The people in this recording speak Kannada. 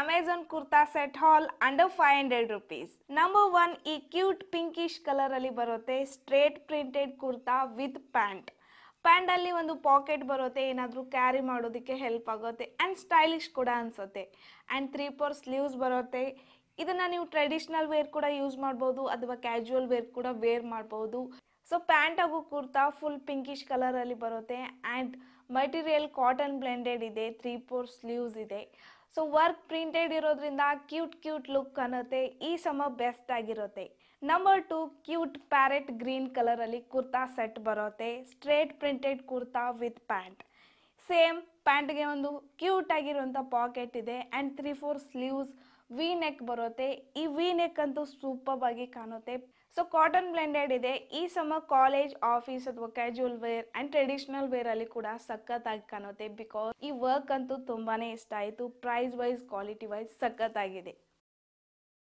Amazon kurta set haul under five hundred rupees number one ಈ ಕ್ಯೂಟ್ ಪಿಂಕಿಶ್ ಕಲರ್ ಅಲ್ಲಿ ಬರುತ್ತೆ straight printed kurta with pant ಅಲ್ಲಿ ಒಂದು ಪಾಕೆಟ್ ಬರುತ್ತೆ ಏನಾದರೂ ಕ್ಯಾರಿ ಮಾಡೋದಕ್ಕೆ ಹೆಲ್ಪ್ ಆಗುತ್ತೆ ಆ್ಯಂಡ್ ಸ್ಟೈಲಿಶ್ ಕೂಡ ಅನ್ಸುತ್ತೆ ಆ್ಯಂಡ್ ತ್ರೀ ಫೋರ್ ಸ್ಲೀವ್ಸ್ ಬರುತ್ತೆ ಇದನ್ನ ನೀವು ಟ್ರೆಡಿಷನಲ್ ವೇರ್ ಕೂಡ ಯೂಸ್ ಮಾಡ್ಬೋದು ಅಥವಾ ಕ್ಯಾಶುವಲ್ ವೇರ್ ಕೂಡ ವೇರ್ ಮಾಡ್ಬೋದು ಸೊ ಪ್ಯಾಂಟ್ ಹಾಗೂ ಕುರ್ತಾ ಫುಲ್ ಪಿಂಕಿಶ್ ಕಲರಲ್ಲಿ ಬರುತ್ತೆ ಆ್ಯಂಡ್ ಮಟೀರಿಯಲ್ ಕಾಟನ್ ಬ್ಲೆಂಡೆಡ್ ಇದೆ ತ್ರೀ ಫೋರ್ ಸ್ಲೀವ್ಸ್ ಇದೆ ಸೊ ವರ್ಕ್ ಪ್ರಿಂಟೆಡ್ ಇರೋದ್ರಿಂದ ಕ್ಯೂಟ್ ಕ್ಯೂಟ್ ಲುಕ್ ಅನ್ನತ್ತೆ ಈ ಸಮ ಬೆಸ್ಟ್ ಆಗಿರುತ್ತೆ number two cute parrot green ಕಲರಲ್ಲಿ ಕುರ್ತಾ ಸೆಟ್ ಬರುತ್ತೆ straight printed kurta with pant same ಪ್ಯಾಂಟ್ಗೆ ಒಂದು ಕ್ಯೂಟ್ ಆಗಿರುವಂಥ ಪಾಕೆಟ್ ಇದೆ and three four sleeves V neck ಬರುತ್ತೆ ಈ ವಿ ನೆಕ್ ಅಂತೂ ಸೂಪರ್ ಆಗಿ ಕಾಣುತ್ತೆ ಸೊ ಕಾಟನ್ ಬ್ಲೆಂಡೆಡ್ ಇದೆ ಈ ಸಮ ಕಾಲೇಜ್ ಆಫೀಸ್ ಅಥವಾ casual wear and traditional wear ಅಲ್ಲಿ ಕೂಡ ಸಖತ್ ಆಗಿ ಕಾಣುತ್ತೆ ಬಿಕಾಸ್ ಈ ವರ್ಕ್ ಅಂತೂ ತುಂಬಾನೇ ಇಷ್ಟ ಆಯಿತು ಪ್ರೈಸ್ ವೈಸ್ ಕ್ವಾಲಿಟಿ ವೈಸ್ ಸಖತ್ ಆಗಿದೆ